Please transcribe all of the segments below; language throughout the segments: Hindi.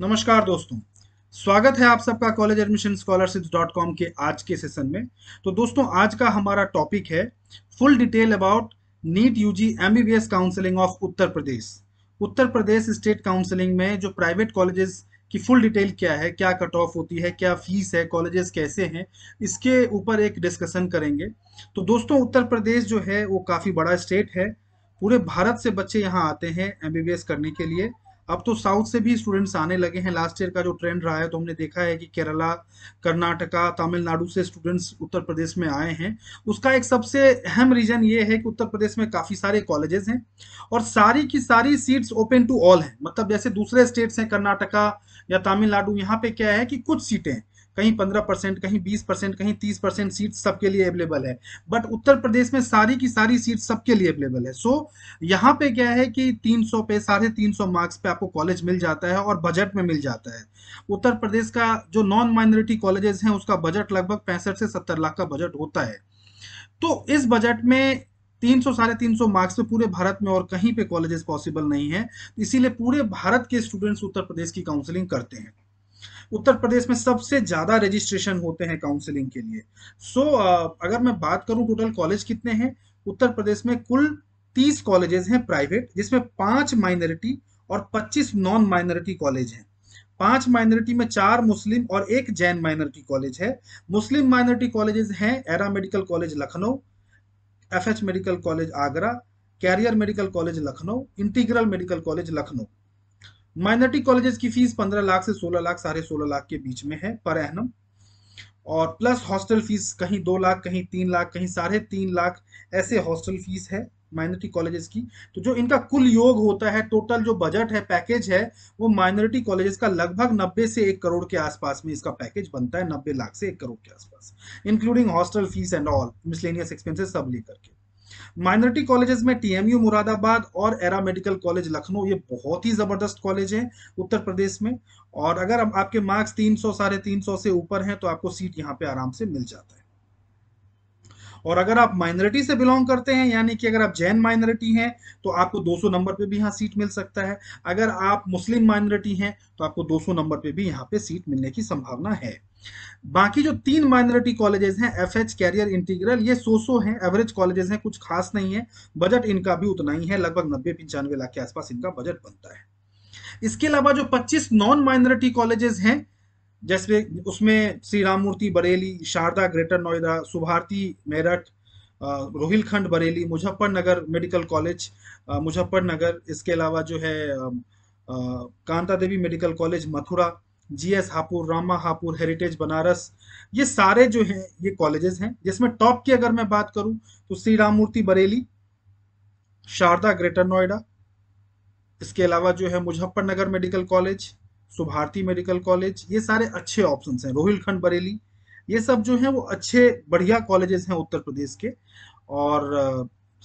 नमस्कार दोस्तों स्वागत है आप सबका college admission scholarship dot com के आज के सेशन में तो दोस्तों आज का हमारा टॉपिक है full detail about NEET UG MBBS counselling of Uttar Pradesh Uttar Pradesh state counselling में जो प्राइवेट कॉलेजेस की फुल डिटेल क्या है क्या कट ऑफ होती है क्या फीस है कॉलेजेस कैसे हैं इसके ऊपर एक डिस्कशन करेंगे तो दोस्तों उत्तर प्रदेश जो है वो काफ़ी बड़ा स्टेट है पूरे भारत से बच्चे यहाँ आते हैं एमबीबीएस करने के लिए अब तो साउथ से भी स्टूडेंट्स आने लगे हैं लास्ट ईयर का जो ट्रेंड रहा है तो हमने देखा है कि केरला कर्नाटका तमिलनाडु से स्टूडेंट्स उत्तर प्रदेश में आए हैं उसका एक सबसे अहम रीजन ये है कि उत्तर प्रदेश में काफ़ी सारे कॉलेजेस हैं और सारी की सारी सीट्स ओपन टू ऑल हैं मतलब जैसे दूसरे स्टेट्स हैं कर्नाटका या तमिलनाडु यहाँ पे क्या है कि कुछ सीटें हैं कहीं पंद्रह परसेंट कहीं बीस परसेंट कहीं तीस परसेंट सीट सबके लिए अवेलेबल है बट उत्तर प्रदेश में सारी की सारी सीट सबके लिए अवेलेबल है सो so, यहाँ पे क्या है कि तीन सौ पे साढ़े तीन सौ मार्क्स पे आपको कॉलेज मिल जाता है और बजट में मिल जाता है उत्तर प्रदेश का जो नॉन माइनॉरिटी कॉलेजेस हैं उसका बजट लगभग पैंसठ से सत्तर लाख का बजट होता है तो इस बजट में तीन सौ साढ़े तीन सौ मार्क्स पे पूरे भारत में और कहीं पे कॉलेजेस पॉसिबल नहीं है इसीलिए पूरे भारत के स्टूडेंट्स उत्तर प्रदेश की काउंसलिंग करते हैं उत्तर प्रदेश में सबसे ज्यादा रजिस्ट्रेशन होते हैं काउंसलिंग के लिए सो so, uh, अगर मैं बात करूं टोटल कॉलेज कितने हैं उत्तर प्रदेश में कुल तीस कॉलेजेस हैं प्राइवेट जिसमें पांच माइनॉरिटी और पच्चीस नॉन माइनॉरिटी कॉलेज हैं पांच माइनॉरिटी में चार मुस्लिम और एक जैन माइनॉरिटी कॉलेज है मुस्लिम माइनॉरिटी कॉलेजेस हैं Era medical college Lucknow F medical college Agra Career medical college Lucknow Integral medical college Lucknow minority colleges की फीस 15 लाख से 16 लाख साढ़े सोलह लाख के बीच में है पर एनम और प्लस हॉस्टल फीस कहीं दो लाख कहीं तीन लाख कहीं साढ़े तीन लाख ऐसे हॉस्टल फीस है माइनॉरिटी कॉलेजेस की तो जो इनका कुल योग होता है टोटल जो बजट है पैकेज है वो माइनॉरिटी कॉलेजेस का लगभग नब्बे से एक करोड़ के आसपास में इसका पैकेज बनता है नब्बे लाख से एक करोड़ के आसपास including hostel fees and all miscellaneous expenses सब लेकर के माइनॉरिटी कॉलेजेस में टीएमयू मुरादाबाद और एरा मेडिकल कॉलेज लखनऊ ये बहुत ही ज़बरदस्त कॉलेज है उत्तर प्रदेश में और अगर आपके मार्क्स 300 साढ़े तीन से ऊपर हैं तो आपको सीट यहाँ पे आराम से मिल जाता है और अगर आप माइनॉरिटी से बिलोंग करते हैं यानी कि अगर आप जैन माइनॉरिटी हैं तो आपको 200 नंबर पे भी यहाँ सीट मिल सकता है अगर आप मुस्लिम माइनॉरिटी हैं तो आपको 200 नंबर पे भी यहाँ पे सीट मिलने की संभावना है बाकी जो तीन माइनॉरिटी कॉलेजेस हैं एफ एच कैरियर इंटीग्रल ये सो सो हैं एवरेज कॉलेजेस हैं कुछ खास नहीं है बजट इनका भी उतना ही है लगभग नब्बे पंचानवे लाख के आसपास इनका बजट बनता है इसके अलावा जो 25 नॉन माइनॉरिटी कॉलेजेस हैं जैसे उसमें Shri Ram Murti Bareilly Sharda Greater Noida Subharti Meerut Rohilkhand Bareilly Muzaffarnagar medical college Muzaffarnagar इसके अलावा जो है Kanta Devi medical college Mathura GS Hapur Rama Hapur Heritage Banaras ये सारे जो हैं ये कॉलेजेस हैं जिसमें टॉप की अगर मैं बात करूं तो श्री राम मूर्ति बरेली शारदा ग्रेटर नोएडा इसके अलावा जो है Muzaffarnagar medical college Subharti medical college ये सारे अच्छे ऑप्शन हैं रोहिलखंड बरेली ये सब जो है वो अच्छे बढ़िया कॉलेजेस हैं उत्तर प्रदेश के और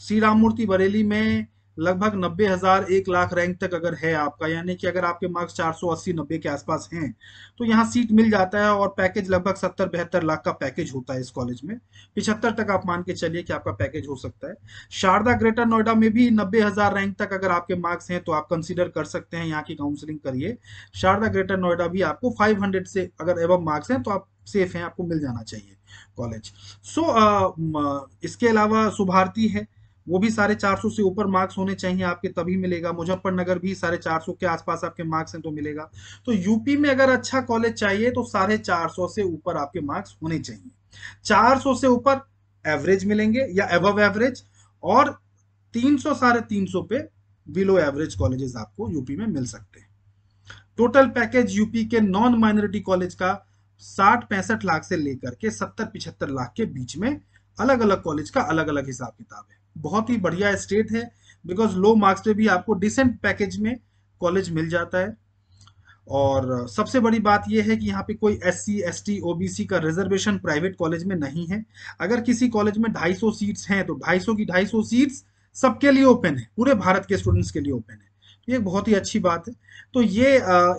श्री राम मूर्ति बरेली में लगभग नब्बे हजार एक लाख रैंक तक अगर है आपका यानी कि अगर आपके मार्क्स चार सौ अस्सी नब्बे के आसपास हैं तो यहाँ सीट मिल जाता है और पैकेज लगभग सत्तर बहत्तर लाख का पैकेज होता है इस कॉलेज में पिछहत्तर तक आप मान के चलिए कि आपका पैकेज हो सकता है शारदा ग्रेटर नोएडा में भी नब्बे हजार रैंक तक अगर आपके मार्क्स हैं तो आप कंसिडर कर सकते हैं यहाँ की काउंसिलिंग करिए शारदा ग्रेटर नोएडा भी आपको फाइव से अगर एवं मार्क्स हैं तो आप सेफ हैं आपको मिल जाना चाहिए कॉलेज सो so, uh, इसके अलावा सुभारती है वो भी साढ़े चार सौ से ऊपर मार्क्स होने चाहिए आपके तभी मिलेगा मुजफ्फरनगर भी साढ़े चार सौ के आसपास आपके मार्क्स हैं तो मिलेगा तो यूपी में अगर अच्छा कॉलेज चाहिए तो साढ़े चार सौ से ऊपर आपके मार्क्स होने चाहिए चार सौ से ऊपर एवरेज मिलेंगे या एव एवरेज और तीन सौ साढ़े तीन सौ पे बिलो एवरेज कॉलेजेस आपको यूपी में मिल सकते हैं टोटल पैकेज यूपी के नॉन माइनॉरिटी कॉलेज का साठ पैंसठ लाख से लेकर के सत्तर पिछहत्तर लाख के बीच में अलग अलग कॉलेज का अलग अलग हिसाब किताब है बहुत ही बढ़िया स्टेट है बिकॉज लो मार्क्स पे भी आपको डिसेंट पैकेज में कॉलेज मिल जाता है और सबसे बड़ी बात यह है कि यहाँ पे कोई S C S T O B C का रिजर्वेशन प्राइवेट कॉलेज में नहीं है अगर किसी कॉलेज में 250 सीट्स हैं तो 250 की 250 सीट्स सबके लिए ओपन है पूरे भारत के स्टूडेंट्स के लिए ओपन है ये बहुत ही अच्छी बात है तो ये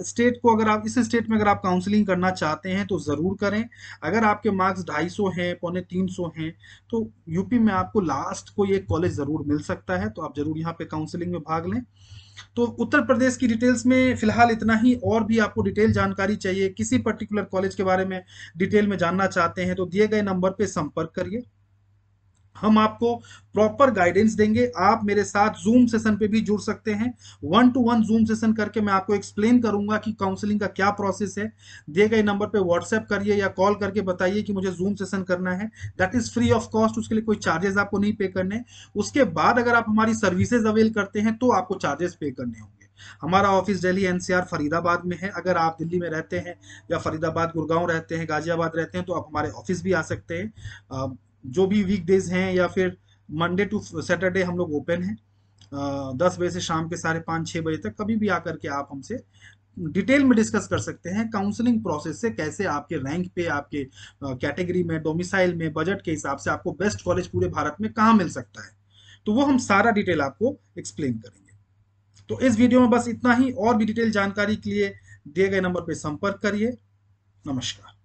स्टेट को अगर आप इस स्टेट में अगर आप काउंसलिंग करना चाहते हैं तो ज़रूर करें अगर आपके मार्क्स 250 हैं पौने 300 हैं तो यूपी में आपको लास्ट को ये कॉलेज ज़रूर मिल सकता है तो आप ज़रूर यहाँ पे काउंसलिंग में भाग लें तो उत्तर प्रदेश की डिटेल्स में फिलहाल इतना ही और भी आपको डिटेल जानकारी चाहिए किसी पर्टिकुलर कॉलेज के बारे में डिटेल में जानना चाहते हैं तो दिए गए नंबर पर संपर्क करिए हम आपको प्रॉपर गाइडेंस देंगे आप मेरे साथ जूम सेशन पे भी जुड़ सकते हैं one two one zoom session करके मैं आपको एक्सप्लेन करूंगा कि काउंसलिंग का क्या प्रोसेस है दिए गए नंबर पे व्हाट्सएप करिए या कॉल करके बताइए कि मुझे जूम सेशन करना है that is free of cost उसके लिए कोई चार्जेस आपको नहीं पे करने उसके बाद अगर आप हमारी सर्विसेज अवेल करते हैं तो आपको चार्जेस पे करने होंगे हमारा ऑफिस दिल्ली एनसीआर फरीदाबाद में है अगर आप दिल्ली में रहते हैं या फरीदाबाद गुड़गांव रहते हैं गाजियाबाद रहते हैं तो आप हमारे ऑफिस भी आ सकते हैं जो भी वीक डेज हैं या फिर मंडे टू सैटरडे हम लोग ओपन हैं दस बजे से शाम के साढ़े पाँच छः बजे तक कभी भी आकर के आप हमसे डिटेल में डिस्कस कर सकते हैं काउंसलिंग प्रोसेस से कैसे आपके रैंक पे आपके कैटेगरी में डोमिसाइल में बजट के हिसाब से आपको बेस्ट कॉलेज पूरे भारत में कहाँ मिल सकता है तो वो हम सारा डिटेल आपको एक्सप्लेन करेंगे तो इस वीडियो में बस इतना ही और भी डिटेल जानकारी के लिए दिए गए नंबर पर संपर्क करिए नमस्कार